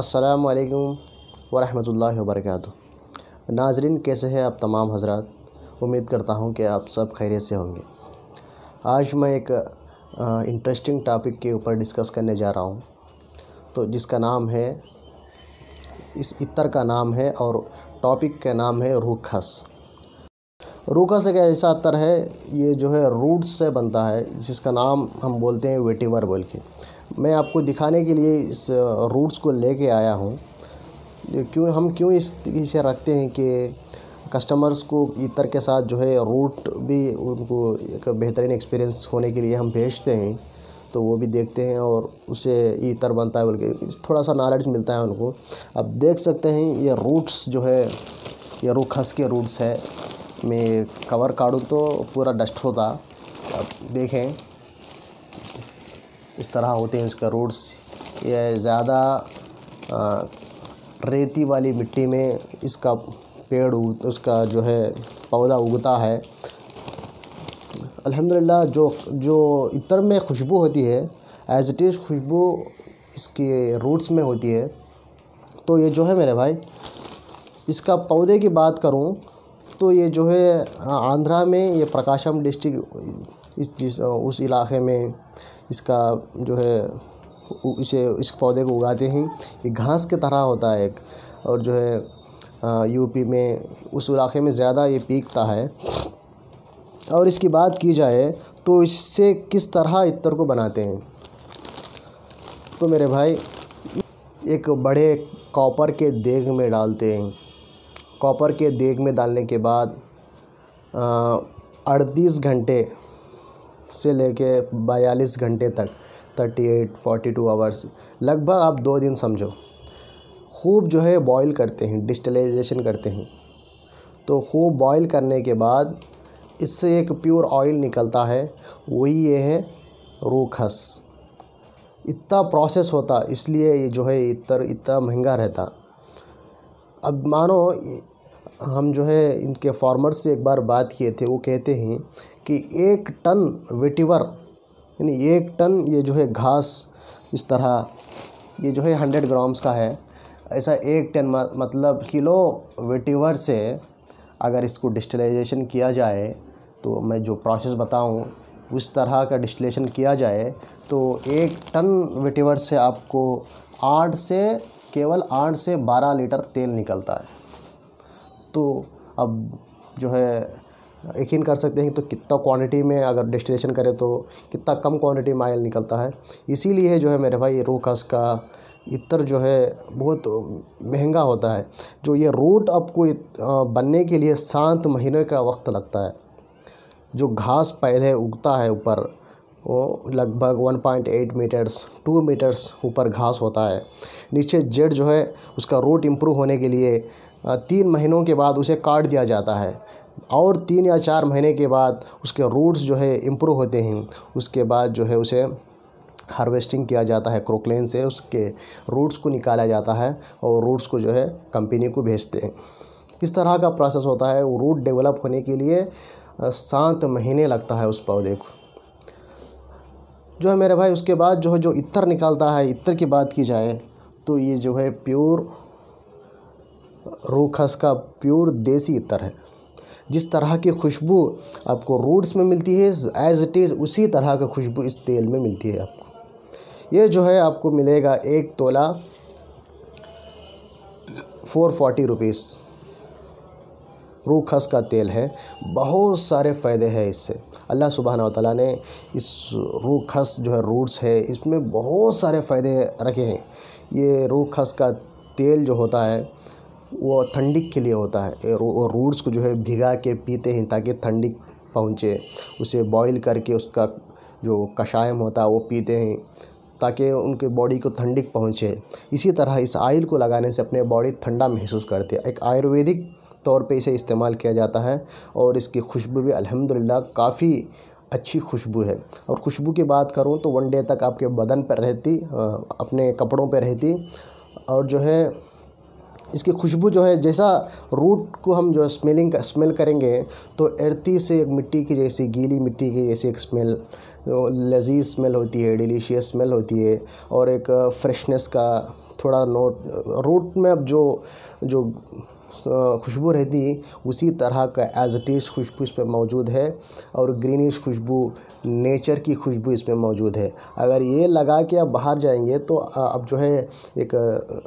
अस्सलाम वालेकुम वरहमतुल्लाहि नाजरन नाजरीन कैसे हैं आप तमाम हजरत उम्मीद करता हूँ कि आप सब खैरियत से होंगे आज मैं एक इंटरेस्टिंग टॉपिक के ऊपर डिस्कस करने जा रहा हूँ तो जिसका नाम है इस इतर का नाम है और टॉपिक का नाम है रूखस रूखस एक ऐसा अतर है ये जो है रूट्स से बनता है जिसका नाम हम बोलते हैं वेटिवर बोल के मैं आपको दिखाने के लिए इस रूट्स को लेके आया हूँ क्यों हम क्यों इस इसे रखते हैं कि कस्टमर्स को इतर के साथ जो है रूट भी उनको एक बेहतरीन एक्सपीरियंस होने के लिए हम भेजते हैं तो वो भी देखते हैं और उसे इतर बनता है बल्कि थोड़ा सा नॉलेज मिलता है उनको अब देख सकते हैं ये रूट्स जो है ये रूखस के रूट्स है मैं कवर काटूँ तो पूरा डस्ट होता अब देखें इस तरह होते हैं इसका रोड्स यह ज़्यादा रेती वाली मिट्टी में इसका पेड़ उसका जो है पौधा उगता है अल्हम्दुलिल्लाह जो जो इतर में खुशबू होती है एज़ इट इज़ खुशबू इसके रूट्स में होती है तो ये जो है मेरे भाई इसका पौधे की बात करूँ तो ये जो है आंध्रा में ये प्रकाशम डिस्ट्रिक्ट इस जिस उस इलाके में इसका जो है इसे इस पौधे को उगाते हैं ये घास की तरह होता है एक और जो है यूपी में उस इलाके में ज़्यादा ये पीकता है और इसकी बात की जाए तो इससे किस तरह इत्र को बनाते हैं तो मेरे भाई एक बड़े कॉपर के देग में डालते हैं कॉपर के देग में डालने के बाद अड़तीस घंटे से लेके 42 घंटे तक 38 42 आवर्स लगभग आप दो दिन समझो खूब जो है बॉईल करते हैं डिस्टलाइजेशन करते हैं तो खूब बॉईल करने के बाद इससे एक प्योर ऑयल निकलता है वही ये है रूखस इतना प्रोसेस होता इसलिए ये जो है इतर इतना महंगा रहता अब मानो हम जो है इनके फार्मर से एक बार बात किए थे वो कहते हैं कि एक टन वेटिवर यानी एक टन ये जो है घास इस तरह ये जो है हंड्रेड ग्राम्स का है ऐसा एक टन मतलब किलो वेटिवर से अगर इसको डिस्टलाइजेशन किया जाए तो मैं जो प्रोसेस बताऊं उस तरह का डिस्टलेशन किया जाए तो एक टन वेटिवर से आपको आठ से केवल आठ से बारह लीटर तेल निकलता है तो अब जो है यकीन कर सकते हैं तो कितना क्वांटिटी में अगर डेस्टिनेशन करें तो कितना कम क्वांटिटी में आयल निकलता है इसीलिए जो है मेरे भाई खस का इतर जो है बहुत महंगा होता है जो ये रूट आपको बनने के लिए सात महीने का वक्त लगता है जो घास पहले उगता है ऊपर वो लगभग 1.8 मीटर्स 2 मीटर्स ऊपर घास होता है नीचे जेड जो है उसका रूट इम्प्रूव होने के लिए तीन महीनों के बाद उसे काट दिया जाता है और तीन या चार महीने के बाद उसके रूट्स जो है इम्प्रूव होते हैं उसके बाद जो है उसे हार्वेस्टिंग किया जाता है क्रोकलेन से उसके रूट्स को निकाला जाता है और रूट्स को जो है कंपनी को भेजते हैं इस तरह का प्रोसेस होता है वो रूट डेवलप होने के लिए सात महीने लगता है उस पौधे को जो है मेरे भाई उसके बाद जो है जो इतर निकालता है इत्र की बात की जाए तो ये जो है प्योर रूखस का प्योर देसी इत्र है जिस तरह की खुशबू आपको रूट्स में मिलती है एज़ इट इज़ उसी तरह की खुशबू इस तेल में मिलती है आपको ये जो है आपको मिलेगा एक तोला फ़ोर फोर्टी रुपीज़ खस का तेल है बहुत सारे फ़ायदे हैं इससे अल्लाह सुबहाना तला ने इस रू खस जो है रूट्स है इसमें बहुत सारे फ़ायदे रखे हैं ये रू ख़स का तेल जो होता है वो ठंडी के लिए होता है वो रूट्स को जो है भिगा के पीते हैं ताकि ठंडी पहुँचे उसे बॉईल करके उसका जो कषायम होता है वो पीते हैं ताकि उनके बॉडी को ठंडी पहुँचे इसी तरह इस आयल को लगाने से अपने बॉडी ठंडा महसूस करती है एक आयुर्वेदिक तौर पे इसे इस्तेमाल किया जाता है और इसकी खुशबू भी अल्हम्दुलिल्लाह काफ़ी अच्छी खुशबू है और खुशबू की बात करूँ तो वन डे तक आपके बदन पर रहती अपने कपड़ों पर रहती और जो है इसकी खुशबू जो है जैसा रूट को हम जो स्मेलिंग का स्मेल करेंगे तो एरती से एक मिट्टी की जैसी गीली मिट्टी की जैसी एक स्मेल लजीज स्मेल होती है डिलीशियस स्मेल होती है और एक फ्रेशनेस uh, का थोड़ा नोट रूट में अब जो जो खुशबू रहती उसी तरह का एज इट इज़ खुशबू इसमें मौजूद है और ग्रीनिश खुशबू नेचर की खुशबू इसमें मौजूद है अगर ये लगा के आप बाहर जाएंगे तो आप जो है एक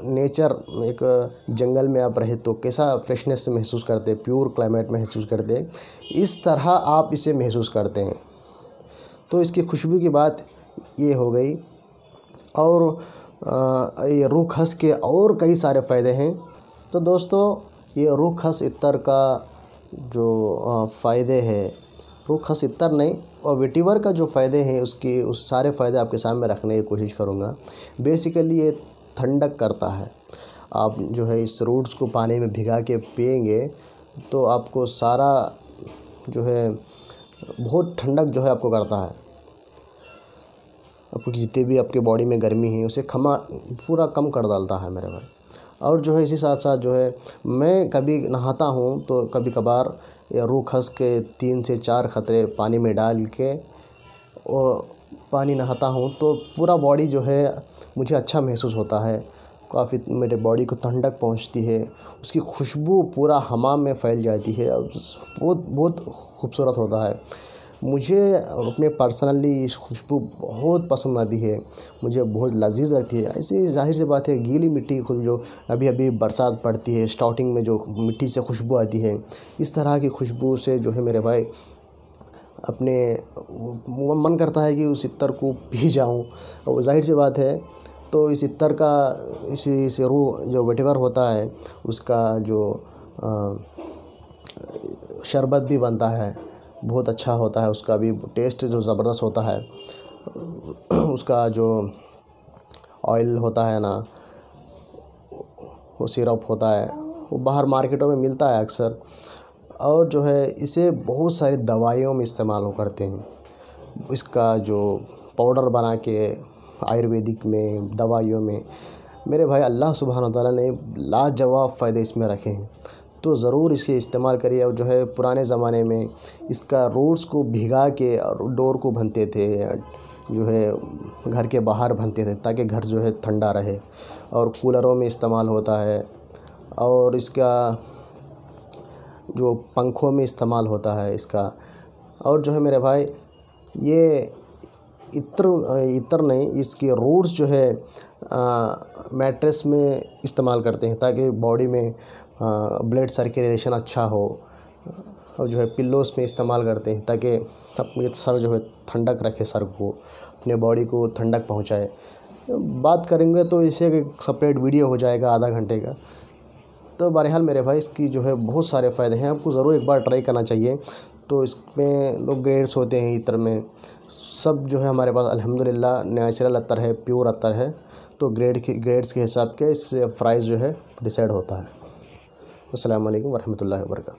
नेचर एक जंगल में आप रहे तो कैसा फ्रेशनेस महसूस करते प्योर क्लाइमेट महसूस करते इस तरह आप इसे महसूस करते हैं तो इसकी खुशबू की बात ये हो गई और ये रूख हंस के और कई सारे फ़ायदे हैं तो दोस्तों ये रुख हस इतर का जो फ़ायदे है रुख हस इतर नहीं और विटिवर का जो फ़ायदे हैं उसकी उस सारे फ़ायदे आपके सामने रखने की कोशिश करूँगा बेसिकली ये ठंडक करता है आप जो है इस रूट्स को पानी में भिगा के पियेंगे तो आपको सारा जो है बहुत ठंडक जो है आपको करता है आपको जितने भी आपके बॉडी में गर्मी है उसे खमा पूरा कम कर डालता है मेरे भाई और जो है इसी साथ साथ जो है मैं कभी नहाता हूँ तो कभी कभार या रूह खस के तीन से चार ख़तरे पानी में डाल के और पानी नहाता हूँ तो पूरा बॉडी जो है मुझे अच्छा महसूस होता है काफ़ी मेरे बॉडी को ठंडक पहुंचती है उसकी खुशबू पूरा हमाम में फैल जाती है बहुत बहुत खूबसूरत होता है मुझे अपने पर्सनली इस खुशबू बहुत पसंद आती है मुझे बहुत लजीज लगती है ऐसे जाहिर सी बात है गीली मिट्टी की जो अभी अभी बरसात पड़ती है स्टार्टिंग में जो मिट्टी से खुशबू आती है इस तरह की खुशबू से जो है मेरे भाई अपने मन करता है कि उस इतर को पी जाऊँ और जाहिर सी बात है तो इस इतर का इस इस रूह जो वटेवर होता है उसका जो शरबत भी बनता है बहुत अच्छा होता है उसका भी टेस्ट जो ज़बरदस्त होता है उसका जो ऑयल होता है ना वो सिरप होता है वो बाहर मार्केटों में मिलता है अक्सर और जो है इसे बहुत सारी दवाइयों में इस्तेमाल हो करते हैं इसका जो पाउडर बना के आयुर्वेदिक में दवाइयों में मेरे भाई अल्लाह सुबहान तौला ने लाजवाब फ़ायदे इसमें रखे हैं तो ज़रूर इसे इस्तेमाल करिए और जो है पुराने ज़माने में इसका रूट्स को भिगा के और डोर को भनते थे जो है घर के बाहर भनते थे ताकि घर जो है ठंडा रहे और कूलरों में इस्तेमाल होता है और इसका जो पंखों में इस्तेमाल होता है इसका और जो है मेरे भाई ये इतर इतर नहीं इसके रूट्स जो है मैट्रेस में इस्तेमाल करते हैं ताकि बॉडी में ब्लड सर्कुलेशन अच्छा हो और जो है पिल्लोस में इस्तेमाल करते हैं ताकि अपने सर जो है ठंडक रखे सर को अपने बॉडी को ठंडक पहुंचाए बात करेंगे तो इसे एक सेपरेट वीडियो हो जाएगा आधा घंटे का तो बहरहाल मेरे भाई इसकी जो है बहुत सारे फ़ायदे हैं आपको ज़रूर एक बार ट्राई करना चाहिए तो इसमें लोग ग्रेड्स होते हैं इतर में सब जो है हमारे पास अलहमदिल्ला नेचुरल अतर है प्योर अतर है तो ग्रेड के ग्रेड्स के हिसाब के इस प्राइस जो है डिसाइड होता है असल वरहमल वर्का